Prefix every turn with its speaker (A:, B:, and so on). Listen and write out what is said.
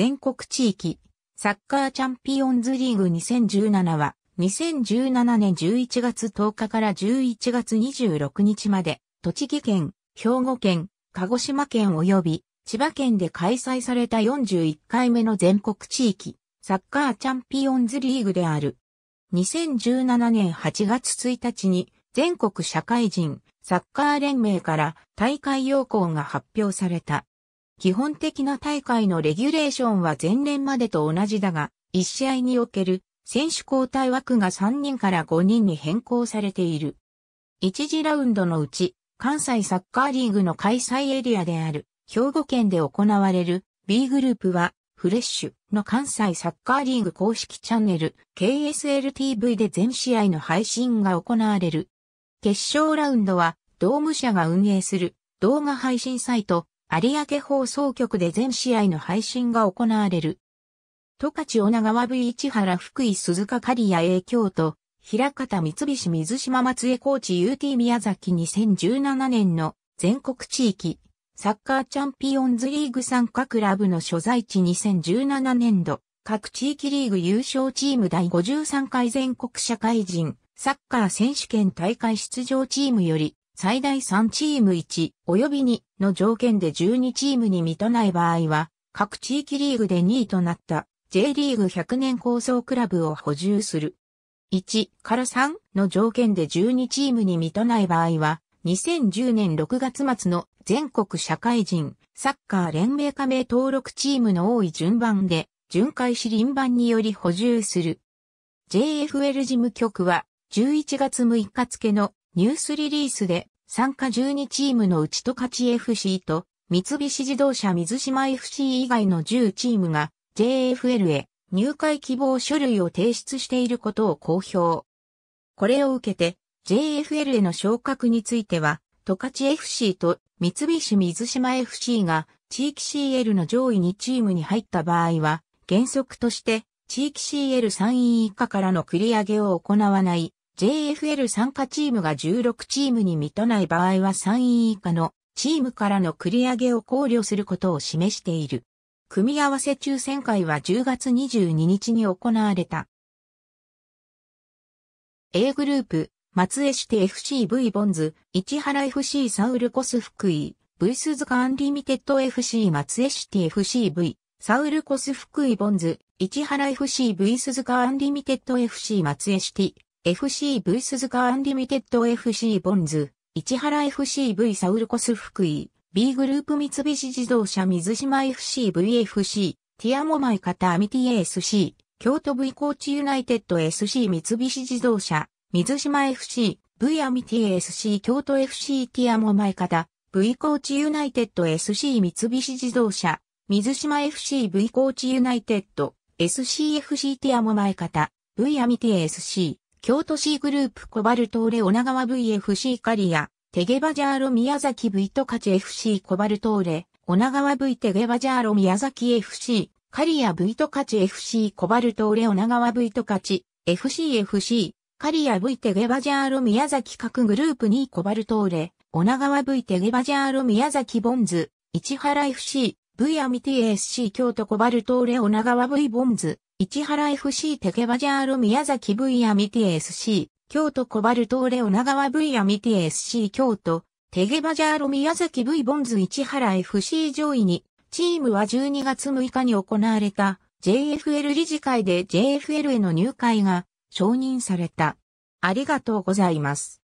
A: 全国地域、サッカーチャンピオンズリーグ2017は、2017年11月10日から11月26日まで、栃木県、兵庫県、鹿児島県及び千葉県で開催された41回目の全国地域、サッカーチャンピオンズリーグである。2017年8月1日に、全国社会人、サッカー連盟から大会要項が発表された。基本的な大会のレギュレーションは前年までと同じだが、1試合における選手交代枠が3人から5人に変更されている。1次ラウンドのうち、関西サッカーリーグの開催エリアである、兵庫県で行われる B グループは、フレッシュの関西サッカーリーグ公式チャンネル KSLTV で全試合の配信が行われる。決勝ラウンドは、ドーム社が運営する動画配信サイト有明放送局で全試合の配信が行われる。十勝女川部市原福井鈴鹿刈谷栄京都、平方三菱水島松江高知 UT 宮崎2017年の全国地域サッカーチャンピオンズリーグ参加クラブの所在地2017年度各地域リーグ優勝チーム第53回全国社会人サッカー選手権大会出場チームより最大3チーム1及び2の条件で12チームに満たない場合は、各地域リーグで2位となった J リーグ100年構想クラブを補充する。1から3の条件で12チームに満たない場合は、2010年6月末の全国社会人サッカー連盟加盟登録チームの多い順番で、巡回し臨番により補充する。JFL 事務局は11月6日付のニュースリリースで参加12チームのうち十勝 FC と三菱自動車水島 FC 以外の10チームが JFL へ入会希望書類を提出していることを公表。これを受けて JFL への昇格については十勝 FC と三菱水島 FC が地域 CL の上位2チームに入った場合は原則として地域 CL3 位以下からの繰り上げを行わない JFL 参加チームが16チームに満たない場合は3位以下のチームからの繰り上げを考慮することを示している。組み合わせ抽選会は10月22日に行われた。A グループ、松江市手 FCV ボンズ、市原 FC サウルコス福井、V 鈴鹿アンリミテッド FC 松江市 t FCV、サウルコス福井ボンズ、市原 FC V 鈴鹿アンリミテッド FC 松江市テ FC V 鈴鹿アンリミテッド FC ボンズ、市原 FCV サウルコス福井、B グループ三菱自動車水島 FCVFC、ティアモマイカタアミティ ASC、京都 V コーチユナイテッド SC 三菱自動車、水島 FC、V アミティ ASC 京都 FC ティアモマイカタ、V コーチユナイテッド SC 三菱自動車、水島 FCV コーチユナイテッド、SCFC ティアモマイカタ、V アミティ ASC、京都 C グループコバルトーレ女川 VFC カリア、テゲバジャーロ宮崎 V トカチ FC コバルトーレ、女川 V テゲバジャーロ宮崎 FC、カリア V トカチ FC コバルトーレ女川 V トカチ、FCFC、カリア V テゲバジャーロ宮崎各グループ2コバルトーレ、女川 V テゲバジャーロ宮崎ボンズ、市原 FC、V アミティ SC 京都コバルトーレ女川 V ボンズ、市原 FC テケバジャーロ宮崎 V アミティ SC、京都コバルトーレオ女川 V アミティ SC 京都、テゲバジャーロ宮崎 V ボンズ市原 FC 上位に、チームは12月6日に行われた JFL 理事会で JFL への入会が承認された。ありがとうございます。